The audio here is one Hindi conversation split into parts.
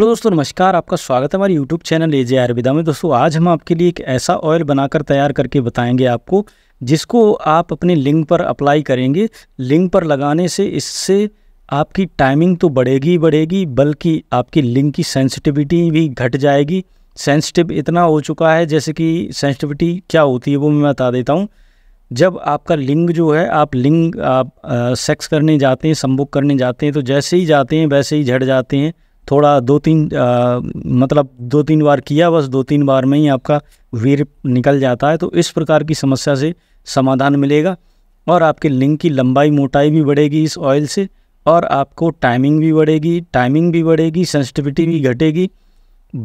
हेलो दोस्तों नमस्कार आपका स्वागत है हमारे YouTube channel A J Ayurveda में दोस्तों आज हम आपके लिए एक ऐसा ऑयल बनाकर तैयार करके बताएंगे आपको जिसको आप अपने लिंग पर अप्लाई करेंगे लिंग पर लगाने से इससे आपकी टाइमिंग तो बढ़ेगी ही बढ़ेगी बल्कि आपकी लिंग की सेंसिटिविटी भी घट जाएगी सेंसिटिव इतना हो चुका है जैसे कि सेंसिटिविटी क्या होती है वो मैं बता देता हूँ जब आपका लिंग जो है आप लिंग आप आ, सेक्स करने जाते हैं संभोग करने जाते हैं तो जैसे ही जाते हैं वैसे ही झड़ जाते हैं थोड़ा दो तीन आ, मतलब दो तीन बार किया बस दो तीन बार में ही आपका वीर निकल जाता है तो इस प्रकार की समस्या से समाधान मिलेगा और आपके लिंग की लंबाई मोटाई भी बढ़ेगी इस ऑयल से और आपको टाइमिंग भी बढ़ेगी टाइमिंग भी बढ़ेगी सेंसिटिविटी भी घटेगी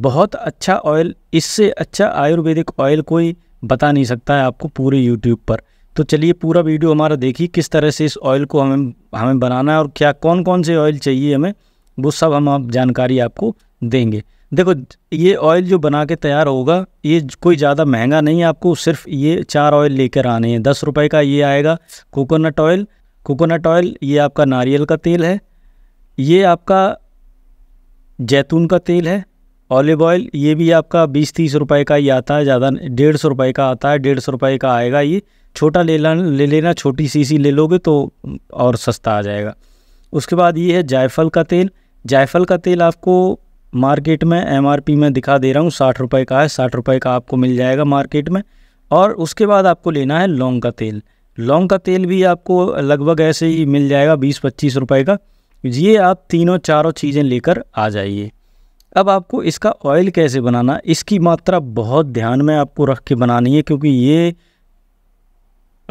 बहुत अच्छा ऑयल इससे अच्छा आयुर्वेदिक ऑयल कोई बता नहीं सकता है आपको पूरे यूट्यूब पर तो चलिए पूरा वीडियो हमारा देखिए किस तरह से इस ऑयल को हमें हमें बनाना है और क्या कौन कौन से ऑयल चाहिए हमें वो सब हम आप जानकारी आपको देंगे देखो ये ऑयल जो बना के तैयार होगा ये कोई ज़्यादा महंगा नहीं है आपको सिर्फ ये चार ऑयल लेकर आने हैं दस रुपये का ये आएगा कोकोनट ऑयल कोकोनट ऑयल ये आपका नारियल का तेल है ये आपका जैतून का तेल है ऑलिव ऑयल ये भी आपका बीस तीस रुपए का ही आता है ज़्यादा डेढ़ सौ रुपये का आता है डेढ़ सौ रुपये का आएगा ये छोटा ले लेना ले लेना छोटी सी सी ले लोगे तो और सस्ता आ जाएगा उसके बाद ये है जायफल का तेल जायफल का तेल आपको मार्केट में एम में दिखा दे रहा हूँ साठ रुपये का है साठ रुपये का आपको मिल जाएगा मार्केट में और उसके बाद आपको लेना है लौंग का तेल लौंग का तेल भी आपको लगभग ऐसे ही मिल जाएगा बीस पच्चीस रुपये का ये आप तीनों चारों चीज़ें लेकर आ जाइए अब आपको इसका ऑयल कैसे बनाना इसकी मात्रा बहुत ध्यान में आपको रख के बनानी है क्योंकि ये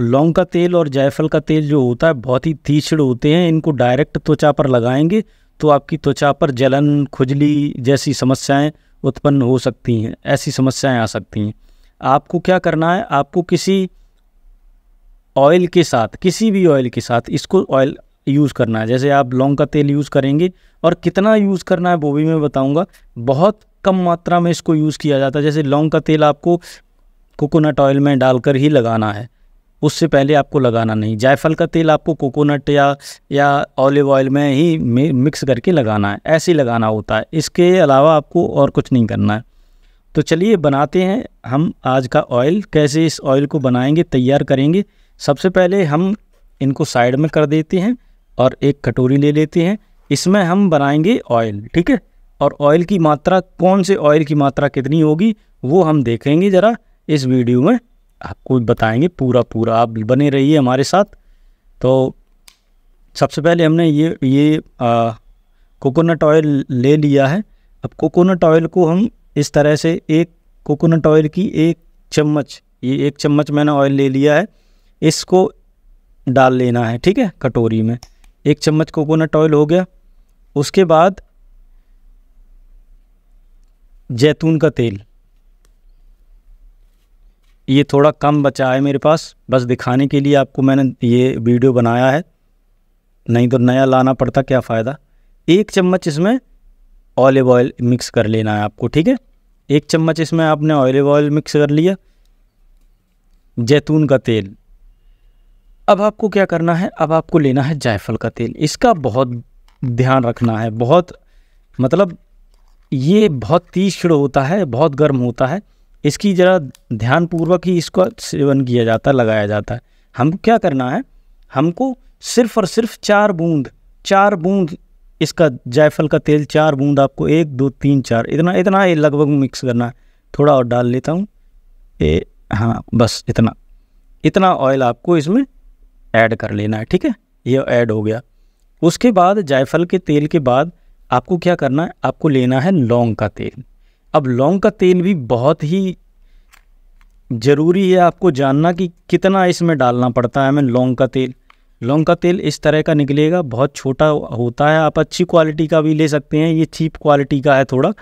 लौंग का तेल और जायफल का तेल जो होता है बहुत ही तीछड़ होते हैं इनको डायरेक्ट त्वचा पर लगाएंगे तो आपकी त्वचा पर जलन खुजली जैसी समस्याएं उत्पन्न हो सकती हैं ऐसी समस्याएं आ सकती हैं आपको क्या करना है आपको किसी ऑयल के साथ किसी भी ऑयल के साथ इसको ऑयल यूज़ करना है जैसे आप लौंग का तेल यूज़ करेंगे और कितना यूज़ करना है वो भी मैं बताऊँगा बहुत कम मात्रा में इसको यूज़ किया जाता है जैसे लौंग का तेल आपको कोकोनट ऑयल में डालकर ही लगाना है उससे पहले आपको लगाना नहीं जायफल का तेल आपको कोकोनट या या ऑलिव ऑयल में ही मिक्स करके लगाना है ऐसे ही लगाना होता है इसके अलावा आपको और कुछ नहीं करना है तो चलिए बनाते हैं हम आज का ऑयल कैसे इस ऑयल को बनाएंगे तैयार करेंगे सबसे पहले हम इनको साइड में कर देते हैं और एक कटोरी ले लेते हैं इसमें हम बनाएंगे ऑयल ठीक है और ऑयल की मात्रा कौन से ऑयल की मात्रा कितनी होगी वो हम देखेंगे ज़रा इस वीडियो में आपको बताएंगे पूरा पूरा आप बने रहिए हमारे साथ तो सबसे पहले हमने ये ये कोकोनट ऑयल ले लिया है अब कोकोनट ऑयल को हम इस तरह से एक कोकोनट ऑयल की एक चम्मच ये एक चम्मच मैंने ऑयल ले लिया है इसको डाल लेना है ठीक है कटोरी में एक चम्मच कोकोनट ऑयल हो गया उसके बाद जैतून का तेल ये थोड़ा कम बचा है मेरे पास बस दिखाने के लिए आपको मैंने ये वीडियो बनाया है नहीं तो नया लाना पड़ता क्या फ़ायदा एक चम्मच इसमें ऑलिव ऑयल मिक्स कर लेना है आपको ठीक है एक चम्मच इसमें आपने ऑलिव ऑयल मिक्स कर लिया जैतून का तेल अब आपको क्या करना है अब आपको लेना है जायफल का तेल इसका बहुत ध्यान रखना है बहुत मतलब ये बहुत तीक्ष्ण होता है बहुत गर्म होता है इसकी ज़रा ध्यानपूर्वक ही इसका सेवन किया जाता लगाया जाता है हम क्या करना है हमको सिर्फ और सिर्फ चार बूंद चार बूंद इसका जायफल का तेल चार बूंद आपको एक दो तीन चार इतना इतना ये लगभग मिक्स करना है थोड़ा और डाल लेता हूँ ये हाँ बस इतना इतना ऑयल आपको इसमें ऐड कर लेना है ठीक है ये ऐड हो गया उसके बाद जायफल के तेल के बाद आपको क्या करना है आपको लेना है लौंग का तेल अब लौंग का तेल भी बहुत ही ज़रूरी है आपको जानना कि कितना इसमें डालना पड़ता है हमें लौंग का तेल लौंग का तेल इस तरह का निकलेगा बहुत छोटा होता है आप अच्छी क्वालिटी का भी ले सकते हैं ये चीप क्वालिटी का है थोड़ा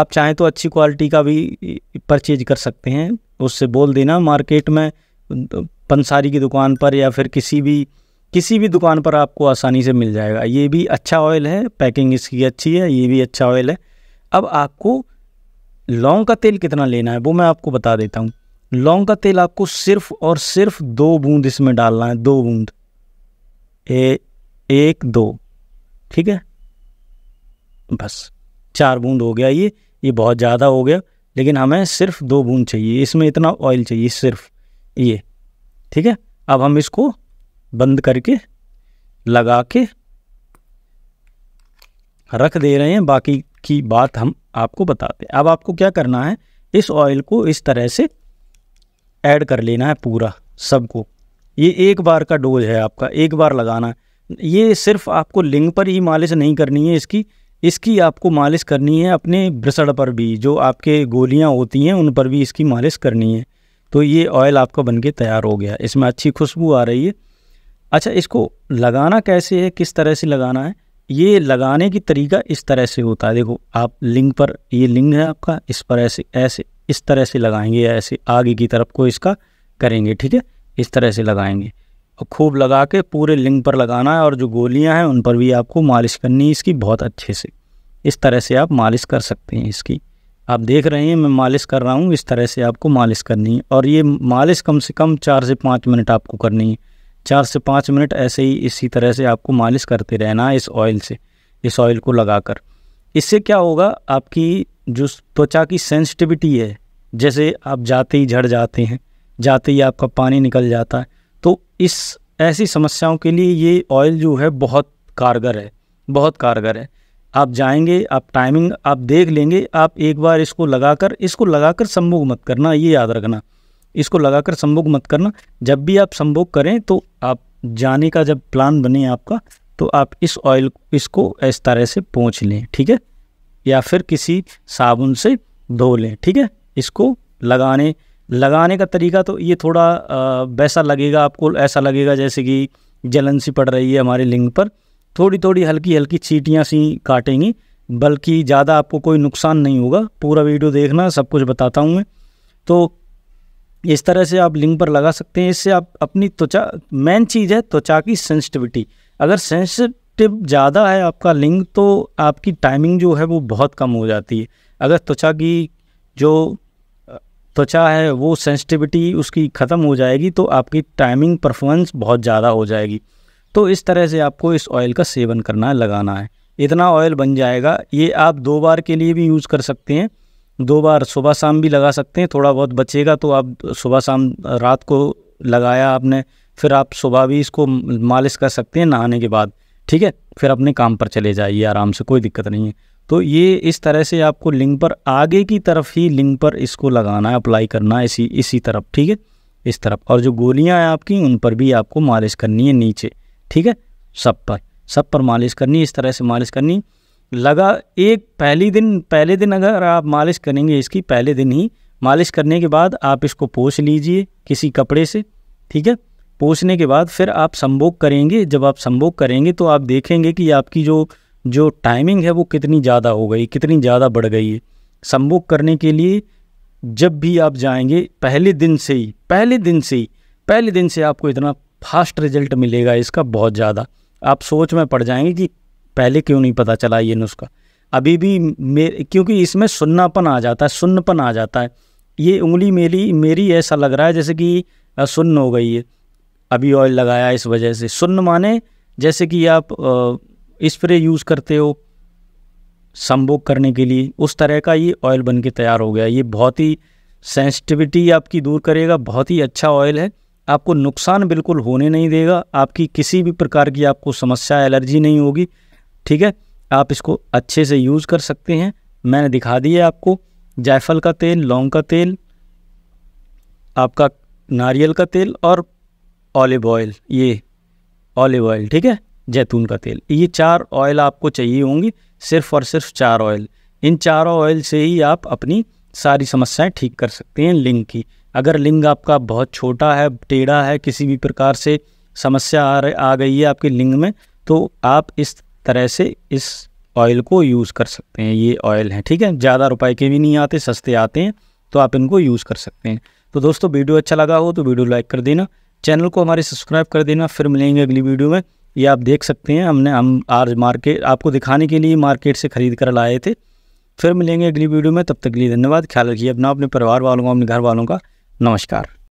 आप चाहें तो अच्छी क्वालिटी का भी परचेज कर सकते हैं उससे बोल देना मार्केट में पंसारी की दुकान पर या फिर किसी भी किसी भी दुकान पर आपको आसानी से मिल जाएगा ये भी अच्छा ऑयल है पैकिंग इसकी अच्छी है ये भी अच्छा ऑयल है अब आपको लौंग का तेल कितना लेना है वो मैं आपको बता देता हूँ लौंग का तेल आपको सिर्फ और सिर्फ दो बूंद इसमें डालना है दो बूंद ए, एक दो ठीक है बस चार बूंद हो गया ये ये बहुत ज़्यादा हो गया लेकिन हमें सिर्फ दो बूंद चाहिए इसमें इतना ऑयल चाहिए सिर्फ ये ठीक है अब हम इसको बंद करके लगा के रख दे रहे हैं बाकी की बात हम आपको बताते हैं अब आपको क्या करना है इस ऑयल को इस तरह से ऐड कर लेना है पूरा सबको ये एक बार का डोज है आपका एक बार लगाना ये सिर्फ आपको लिंग पर ही मालिश नहीं करनी है इसकी इसकी आपको मालिश करनी है अपने ब्रसड़ पर भी जो आपके गोलियां होती हैं उन पर भी इसकी मालिश करनी है तो ये ऑयल आपका बनके तैयार हो गया इसमें अच्छी खुशबू आ रही है अच्छा इसको लगाना कैसे है किस तरह से लगाना है ये लगाने की तरीका इस तरह से होता है देखो आप लिंग पर ये लिंग है आपका इस पर ऐसे ऐसे इस तरह से लगाएंगे ऐसे आगे की तरफ को इसका करेंगे ठीक है इस तरह से लगाएंगे और खूब लगा के पूरे लिंग पर लगाना है और जो गोलियां हैं उन पर भी आपको मालिश करनी है इसकी बहुत अच्छे से इस तरह से आप मालिश कर सकते हैं इसकी आप देख रहे हैं मैं मालिश कर रहा हूँ इस तरह से आपको मालिश करनी है और ये मालिश कम से कम चार से पाँच मिनट आपको करनी है चार से पाँच मिनट ऐसे ही इसी तरह से आपको मालिश करते रहना है इस ऑयल से इस ऑयल को लगाकर इससे क्या होगा आपकी जो त्वचा की सेंसिटिविटी है जैसे आप जाते ही झड़ जाते हैं जाते ही आपका पानी निकल जाता है तो इस ऐसी समस्याओं के लिए ये ऑयल जो है बहुत कारगर है बहुत कारगर है आप जाएंगे आप टाइमिंग आप देख लेंगे आप एक बार इसको लगाकर इसको लगाकर सम्मुख मत करना ये याद रखना इसको लगाकर संभोग मत करना जब भी आप संभोग करें तो आप जाने का जब प्लान बने आपका तो आप इस ऑयल इसको इस तरह से पहुँच लें ठीक है या फिर किसी साबुन से धो लें ठीक है इसको लगाने लगाने का तरीका तो ये थोड़ा वैसा लगेगा आपको ऐसा लगेगा जैसे कि जलन सी पड़ रही है हमारे लिंग पर थोड़ी थोड़ी हल्की हल्की चीटियाँ सी काटेंगी बल्कि ज़्यादा आपको कोई नुकसान नहीं होगा पूरा वीडियो देखना सब कुछ बताता हूँ मैं तो इस तरह से आप लिंग पर लगा सकते हैं इससे आप अपनी त्वचा मेन चीज़ है त्वचा की सेंसिटिविटी अगर सेंसिटिव ज़्यादा है आपका लिंग तो आपकी टाइमिंग जो है वो बहुत कम हो जाती है अगर त्वचा की जो त्वचा है वो सेंसिटिविटी उसकी ख़त्म हो जाएगी तो आपकी टाइमिंग परफॉर्मेंस बहुत ज़्यादा हो जाएगी तो इस तरह से आपको इस ऑयल का सेवन करना है लगाना है इतना ऑयल बन जाएगा ये आप दो बार के लिए भी यूज़ कर सकते हैं दो बार सुबह शाम भी लगा सकते हैं थोड़ा बहुत बचेगा तो आप सुबह शाम रात को लगाया आपने फिर आप सुबह भी इसको मालिश कर सकते हैं नहाने के बाद ठीक है फिर अपने काम पर चले जाइए आराम से कोई दिक्कत नहीं है तो ये इस तरह से आपको लिंग पर आगे की तरफ ही लिंग पर इसको लगाना है अप्लाई करना है इसी इसी तरफ ठीक है इस तरफ और जो गोलियां हैं आपकी उन पर भी आपको मालिश करनी है नीचे ठीक है सब पर सब पर मालिश करनी है इस तरह से मालिश करनी है लगा एक पहले दिन पहले दिन अगर आप मालिश करेंगे इसकी पहले दिन ही मालिश करने के बाद आप इसको पोछ लीजिए किसी कपड़े से ठीक है पोछने के बाद फिर आप संभोग करेंगे जब आप संभोग करेंगे तो आप देखेंगे कि आपकी जो जो टाइमिंग है वो कितनी ज़्यादा हो गई कितनी ज़्यादा बढ़ गई है संभोग करने के लिए जब भी आप जाएंगे पहले दिन से ही पहले दिन से ही पहले दिन से आपको इतना फास्ट रिजल्ट मिलेगा इसका बहुत ज़्यादा आप सोच में पड़ जाएंगे कि पहले क्यों नहीं पता चला ये नुस्खा अभी भी मेरे क्योंकि इसमें सुन्नापन आ जाता है सुन्नपन आ जाता है ये उंगली मेरी मेरी ऐसा लग रहा है जैसे कि सुन्न हो गई है अभी ऑयल लगाया इस वजह से सुन्न माने जैसे कि आप स्प्रे यूज़ करते हो संभोग करने के लिए उस तरह का ये ऑयल बन के तैयार हो गया ये बहुत ही सेंसिटिविटी आपकी दूर करेगा बहुत ही अच्छा ऑयल है आपको नुकसान बिल्कुल होने नहीं देगा आपकी किसी भी प्रकार की आपको समस्या एलर्जी नहीं होगी ठीक है आप इसको अच्छे से यूज़ कर सकते हैं मैंने दिखा दिया आपको जायफल का तेल लौंग का तेल आपका नारियल का तेल और ऑलिव ऑयल ये ऑलिव ऑयल ठीक है जैतून का तेल ये चार ऑयल आपको चाहिए होंगी सिर्फ और सिर्फ चार ऑयल इन चारों ऑयल से ही आप अपनी सारी समस्याएं ठीक कर सकते हैं लिंग की अगर लिंग आपका बहुत छोटा है टेढ़ा है किसी भी प्रकार से समस्या आ रही आ गई है आपके लिंग में तो आप इस तरह से इस ऑयल को यूज़ कर सकते हैं ये ऑयल है ठीक है ज़्यादा रुपए के भी नहीं आते सस्ते आते हैं तो आप इनको यूज़ कर सकते हैं तो दोस्तों वीडियो अच्छा लगा हो तो वीडियो लाइक कर देना चैनल को हमारे सब्सक्राइब कर देना फिर मिलेंगे अगली वीडियो में ये आप देख सकते हैं हमने हम आज मार्केट आपको दिखाने के लिए मार्केट से ख़रीद कर लाए थे फिर मिलेंगे अगली वीडियो में तब तक के लिए धन्यवाद ख्याल रखिए अपना अपने परिवार वालों का अपने घर वालों का नमस्कार